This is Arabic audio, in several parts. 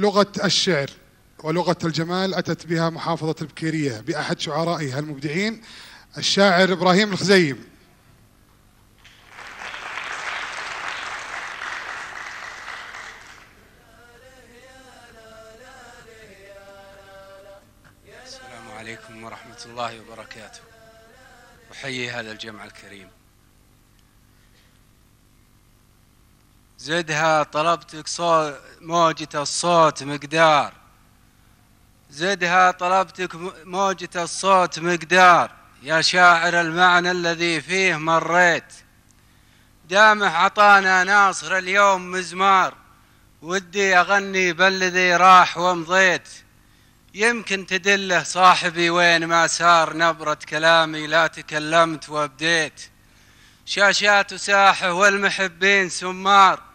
لغة الشعر ولغة الجمال أتت بها محافظة البكيرية بأحد شعرائها المبدعين الشاعر إبراهيم الخزيم السلام عليكم ورحمة الله وبركاته أحيي هذا الجمع الكريم زدها طلبتك صوت موجة الصوت مقدار زدها طلبتك موجة الصوت مقدار يا شاعر المعنى الذي فيه مريت دامح عطانا ناصر اليوم مزمار ودي أغني بالذي راح ومضيت يمكن تدله صاحبي وين ما سار نبرة كلامي لا تكلمت وابديت شاشات ساحة والمحبين سمار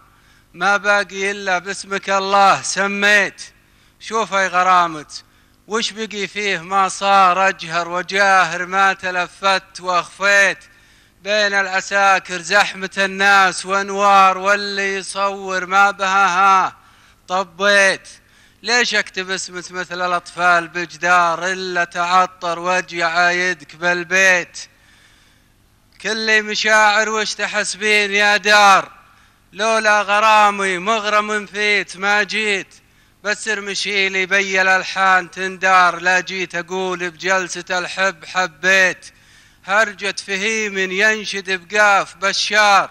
ما باقي إلا باسمك الله سميت شوف أي غرامت وش بقي فيه ما صار أجهر وجاهر ما تلفت وأخفيت بين العساكر زحمة الناس وأنوار واللي يصور ما بها ها طبيت ليش اكتب اسمك مثل الأطفال بجدار إلا تعطر وجه عايدك بالبيت كل مشاعر وش تحسبين يا دار لولا غرامي مغرم فيت ما جيت ارمشي مشيلي بي الالحان تندار لا جيت اقول بجلسة الحب حبيت هرجة فهيم ينشد بقاف بشار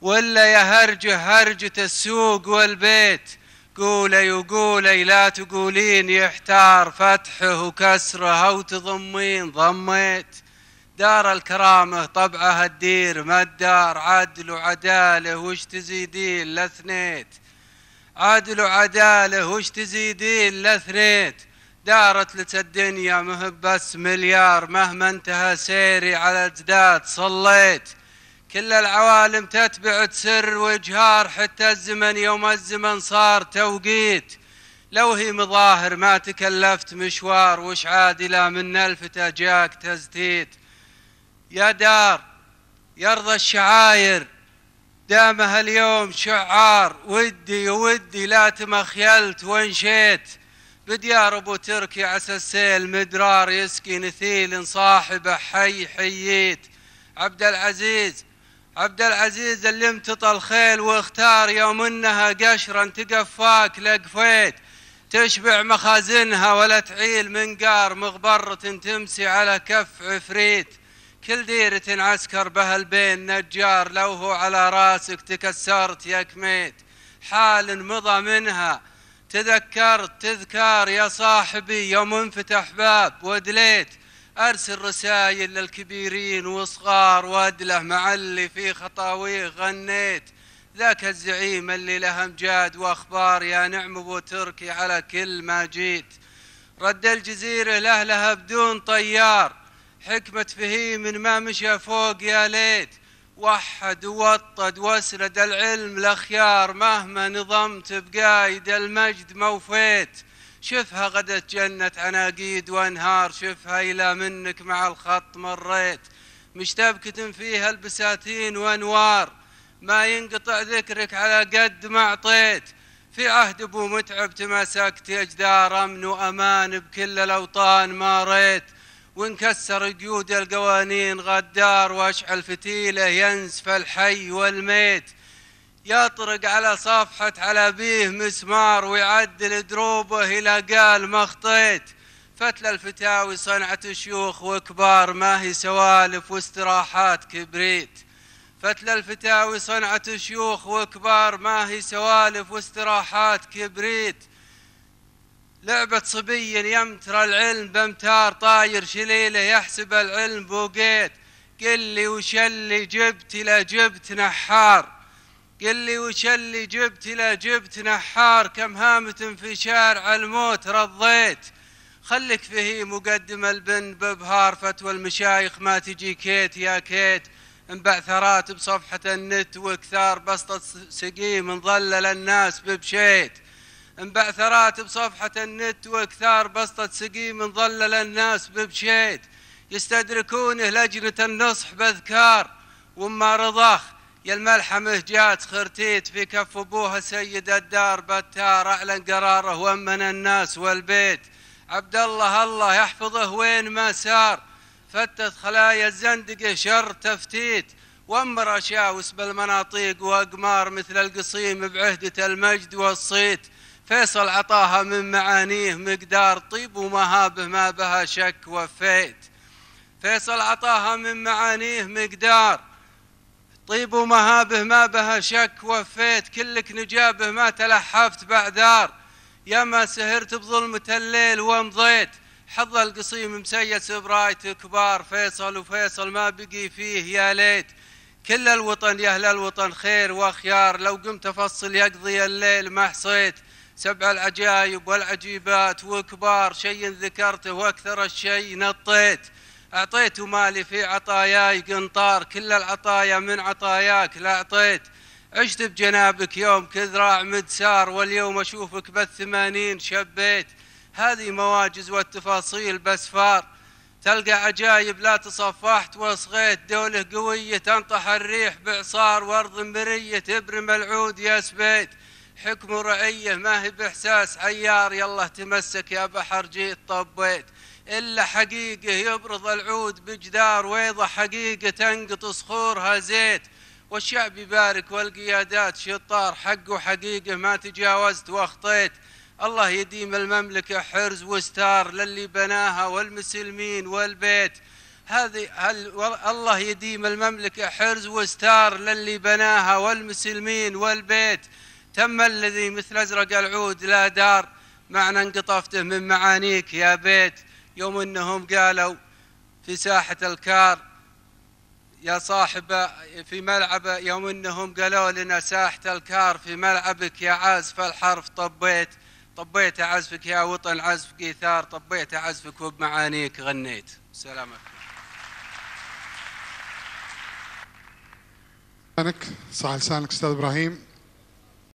ولا يا هرجة هرجة السوق والبيت قولي وقولي لا تقولين يحتار فتحه وكسره وتضمين ضميت دار الكرامة طبعها الدير ما الدار عدل وعدالة وش تزيدين لثنيت عدل وعدالة وش تزيدين لثنيت دارت لك الدنيا مهب بس مليار مهما انتهى سيري على اجداد صليت كل العوالم تتبع سر وجهار حتى الزمن يوم الزمن صار توقيت لو هي مظاهر ما تكلفت مشوار وش عادلة من الفتى جاك تزتيت يا دار يرضى الشعاير دامها اليوم شعار ودي ودي لا تمخيلت وانشيت بديار ابو تركي عسى السيل مدرار يسقي نثيل صاحبه حي حييت عبد العزيز عبد العزيز اللي امتطى الخيل واختار يوم انها قشرا تقفاك لقفيت تشبع مخازنها ولا تعيل منقار مغبرة تمسي على كف عفريت كل ديرة عسكر البين نجار لو هو على راسك تكسرت يا كميت حال مضى منها تذكرت تذكار يا صاحبي يوم انفتح باب ودليت أرسل رسائل للكبيرين وصغار وأدله مع اللي في خطاويه غنيت ذاك الزعيم اللي له امجاد واخبار يا نعم ابو تركي على كل ما جيت رد الجزيره لاهلها بدون طيار حكمة فهيم ما مشى فوق يا ليت وحد ووطد واسرد العلم الأخيار مهما نظمت بقايد المجد موفيت شفها غدت جنة عناقيد وأنهار شفها إلى منك مع الخط مريت مشتبكة فيها البساتين وأنوار ما ينقطع ذكرك على قد ما أعطيت في عهد أبو متعب تماسكت أجدار أمن وأمان بكل الأوطان ما ريت ونكسر قيود القوانين غدار واشعل فتيله ينسف الحي والميت يطرق على صفحة على بيه مسمار ويعدل دروبه إلى قال ما خطيت فتلى الفتاوي صنعة شيوخ وكبار ما هي سوالف واستراحات كبريت فتلى الفتاوي صنعة شيوخ وكبار ما هي سوالف واستراحات كبريت لعبة صبي ترى العلم بامتار طاير شليله يحسب العلم بوقيت قل لي وش اللي جبت لا جبت نحار قل لي وش اللي جبت لا جبت نحار كم هامة في شارع الموت رضيت خلك فهيم وقدم البن ببهار فتوى المشايخ ما تجي كيت يا كيت انبعثرات بصفحة النت وكثار بسطة سقيم انظلل الناس ببشيت انبعثرات بصفحة النت وكثار بسطة سقي من ظلل الناس ببشيد يستدركونه لجنة النصح باذكار وما رضخ يا الملحمه جات خرتيت في كف ابوها سيد الدار بتار اعلن قراره ومن الناس والبيت عبد الله الله يحفظه وين ما سار فتت خلايا الزندقه شر تفتيت وام رشاوس بالمناطيق واقمار مثل القصيم بعهده المجد والصيت فيصل عطاها من معانيه مقدار طيب ومهابه ما بها شك وفيت فيصل عطاها من معانيه مقدار طيب ومهابه ما بها شك وفيت كلك نجابه ما تلحفت بعذار يا ما سهرت بظلمة الليل ومضيت حظ القصيم مسيس برايت كبار فيصل وفيصل ما بقي فيه يا ليت كل الوطن يا اهل الوطن خير وخيار لو قمت افصل يقضي الليل ما حصيت سبع العجائب والعجيبات وكبار شيء ذكرته واكثر الشيء نطيت اعطيت مالي في عطاياي قنطار كل العطايا من عطاياك لا اعطيت عشت بجنابك يوم كذراع مدسار واليوم اشوفك بالثمانين شبيت هذه مواجز والتفاصيل بسفار تلقى عجايب لا تصفحت وصغيت دوله قويه تنطح الريح بعصار وارض مريه تبرم العود يا سبيت حكم رعيه ما هي باحساس عيار يلا تمسك يا بحر جيت طبيت الا حقيقه يبرض العود بجدار ويضه حقيقه تنقط صخورها زيت والشعب يبارك والقيادات شطار حق وحقيقه ما تجاوزت واخطيت الله يديم المملكه حرز وستار للي بناها والمسلمين والبيت هذه الله يديم المملكه حرز وستار للي بناها والمسلمين والبيت تم الذي مثل أزرق العود لا دار معنى انقطفته من معانيك يا بيت يوم أنهم قالوا في ساحة الكار يا صاحب في ملعب يوم أنهم قالوا لنا ساحة الكار في ملعبك يا عازف الحرف طبيت طبيت عزفك يا وطن عزف قيثار طبيت عزفك وبمعانيك غنيت سلام عليكم صح لسانك استاذ ابراهيم